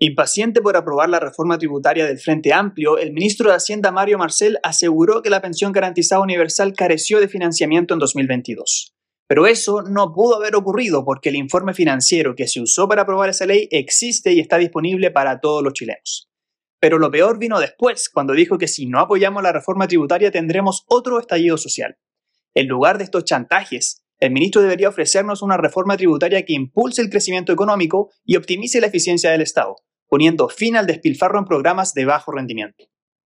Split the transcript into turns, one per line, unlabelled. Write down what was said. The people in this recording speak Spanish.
Impaciente por aprobar la reforma tributaria del Frente Amplio, el ministro de Hacienda Mario Marcel aseguró que la pensión garantizada universal careció de financiamiento en 2022. Pero eso no pudo haber ocurrido porque el informe financiero que se usó para aprobar esa ley existe y está disponible para todos los chilenos. Pero lo peor vino después, cuando dijo que si no apoyamos la reforma tributaria tendremos otro estallido social. En lugar de estos chantajes, el ministro debería ofrecernos una reforma tributaria que impulse el crecimiento económico y optimice la eficiencia del Estado, poniendo fin al despilfarro en programas de bajo rendimiento.